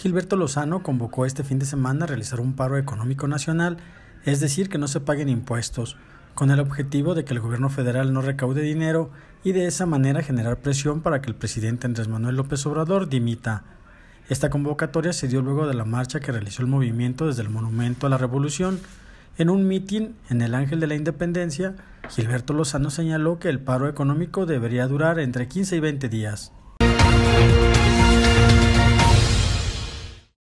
Gilberto Lozano convocó este fin de semana a realizar un paro económico nacional, es decir, que no se paguen impuestos, con el objetivo de que el gobierno federal no recaude dinero y de esa manera generar presión para que el presidente Andrés Manuel López Obrador dimita. Esta convocatoria se dio luego de la marcha que realizó el movimiento desde el Monumento a la Revolución. En un mitin en el Ángel de la Independencia, Gilberto Lozano señaló que el paro económico debería durar entre 15 y 20 días.